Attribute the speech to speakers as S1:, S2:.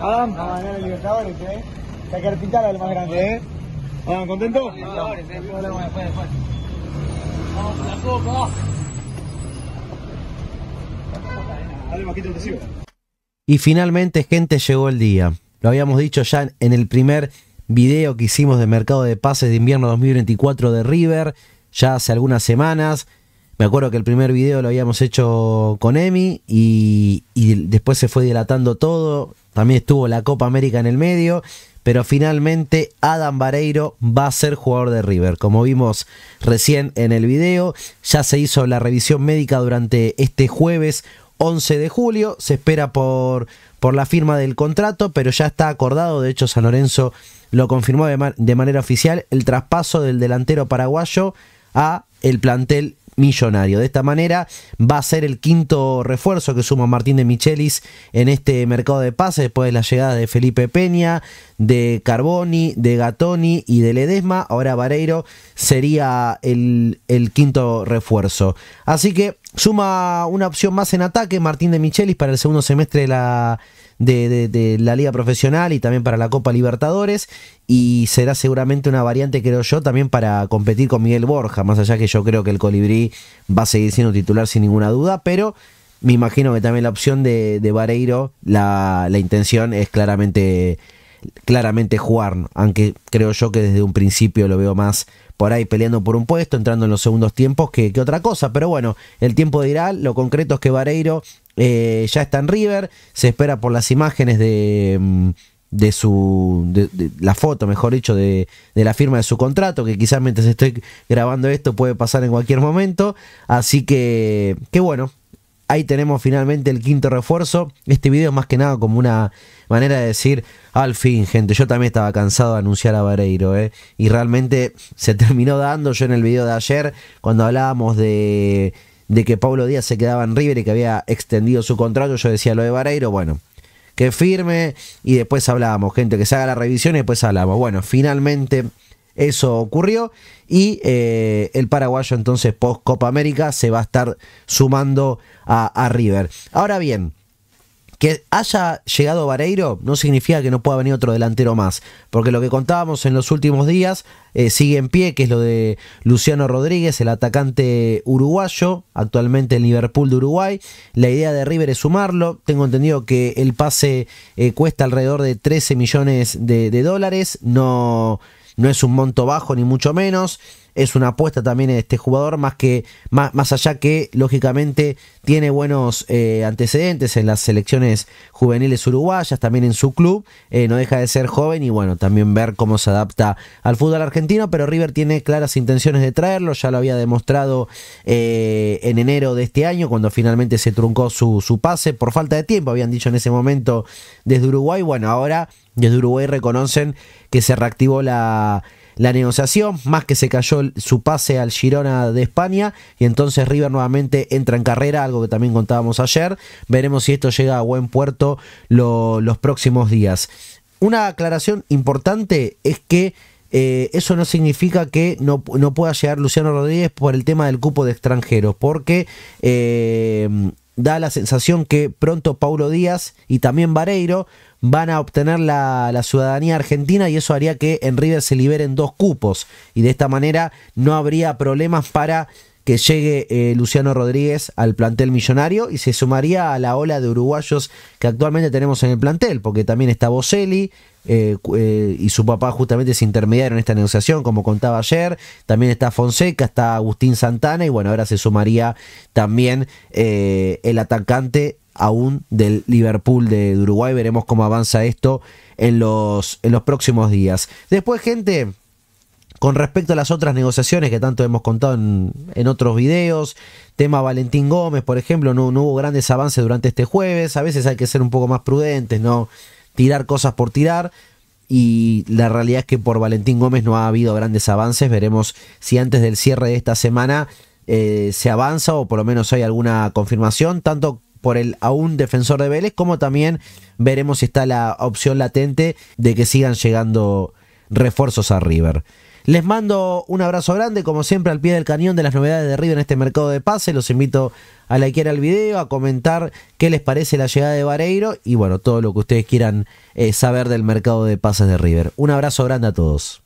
S1: a ganar Libertadores, ¿eh? más grande, ¿eh? sigo. Y finalmente, gente, llegó el día. Lo habíamos dicho ya en el primer video que hicimos de mercado de pases de invierno 2024 de River, ya hace algunas semanas. Me acuerdo que el primer video lo habíamos hecho con Emi y, y después se fue dilatando todo también estuvo la Copa América en el medio. Pero finalmente Adam Vareiro va a ser jugador de River. Como vimos recién en el video, ya se hizo la revisión médica durante este jueves 11 de julio. Se espera por, por la firma del contrato, pero ya está acordado. De hecho, San Lorenzo lo confirmó de, de manera oficial el traspaso del delantero paraguayo a el plantel millonario. De esta manera va a ser el quinto refuerzo que suma Martín de Michelis en este mercado de pases después de la llegada de Felipe Peña, de Carboni, de Gatoni y de Ledesma. Ahora Vareiro sería el, el quinto refuerzo. Así que Suma una opción más en ataque Martín de Michelis para el segundo semestre de la, de, la Liga Profesional y también para la Copa Libertadores. Y será seguramente una variante, creo yo, también para competir con Miguel Borja. Más allá que yo creo que el Colibrí va a seguir siendo titular sin ninguna duda, pero me imagino que también la opción de, de Vareiro, la, intención es claramente, claramente jugar. Aunque creo yo que desde un principio lo veo más por ahí peleando por un puesto, entrando en los segundos tiempos que, otra cosa. Pero bueno, el tiempo dirá, lo concreto es que Vareiro eh, ya está en River, se espera por las imágenes de... Mm, de su la foto mejor dicho de, de la firma de su contrato que quizás mientras estoy grabando esto puede pasar en cualquier momento así que qué bueno Ahí tenemos finalmente el quinto refuerzo. Este video es más que nada como una manera de decir, al fin, gente, yo también estaba cansado de anunciar a Vareiro, ¿eh? Y realmente se terminó dando yo en el video de ayer, cuando hablábamos de, de que Pablo Díaz se quedaba en River y que había extendido su contrato, yo decía lo de Vareiro, bueno, que firme y después hablábamos, gente, que se haga la revisión y después hablamos. Bueno, finalmente eso ocurrió y eh, el paraguayo entonces post Copa América se va a estar sumando a, River. Ahora bien, que haya llegado Vareiro no significa que no pueda venir otro delantero más, porque lo que contábamos en los últimos días eh, sigue en pie, que es lo de Luciano Rodríguez, el atacante uruguayo, actualmente en Liverpool de Uruguay. La idea de River es sumarlo. Tengo entendido que el pase eh, cuesta alrededor de 13 millones de, de dólares. No no es un monto bajo ni mucho menos, es una apuesta también de este jugador, más, que, más, allá que lógicamente tiene buenos eh, antecedentes en las selecciones juveniles uruguayas, también en su club, eh, no deja de ser joven y bueno, también ver cómo se adapta al fútbol argentino, pero River tiene claras intenciones de traerlo, ya lo había demostrado eh, en enero de este año, cuando finalmente se truncó su, su pase por falta de tiempo, habían dicho en ese momento desde Uruguay, bueno, ahora desde Uruguay reconocen que se reactivó la la negociación, más que se cayó su pase al Girona de España y entonces River nuevamente entra en carrera, algo que también contábamos ayer. Veremos si esto llega a buen puerto los próximos días. Una aclaración importante es que eh, eso no significa que no, no, pueda llegar Luciano Rodríguez por el tema del cupo de extranjeros, porque eh, da la sensación que pronto Paulo Díaz y también Vareiro van a obtener la, ciudadanía argentina y eso haría que en River se liberen dos cupos y de esta manera no habría problemas para que llegue eh, Luciano Rodríguez al plantel millonario y se sumaría a la ola de uruguayos que actualmente tenemos en el plantel, porque también está Boselli. Eh, eh, y su papá justamente se intermediaron en esta negociación, como contaba ayer. También está Fonseca, está Agustín Santana, y bueno, ahora se sumaría también el atacante aún del Liverpool de Uruguay. Veremos cómo avanza esto en los, en los próximos días. Después, gente, con respecto a las otras negociaciones que tanto hemos contado en, otros videos, tema Valentín Gómez, por ejemplo, no, hubo grandes avances durante este jueves, a veces hay que ser un poco más prudentes, no tirar cosas por tirar, y la realidad es que por Valentín Gómez no ha habido grandes avances, veremos si antes del cierre de esta semana eh, se avanza o por lo menos hay alguna confirmación, tanto por el aún defensor de Vélez, como también veremos si está la opción latente de que sigan llegando refuerzos a River. Les mando un abrazo grande, como siempre, al pie del cañón de las novedades de River en este mercado de pases. Los invito a likear el video, a comentar qué les parece la llegada de Vareiro y bueno, todo lo que ustedes quieran eh, saber del mercado de pases de River. Un abrazo grande a todos.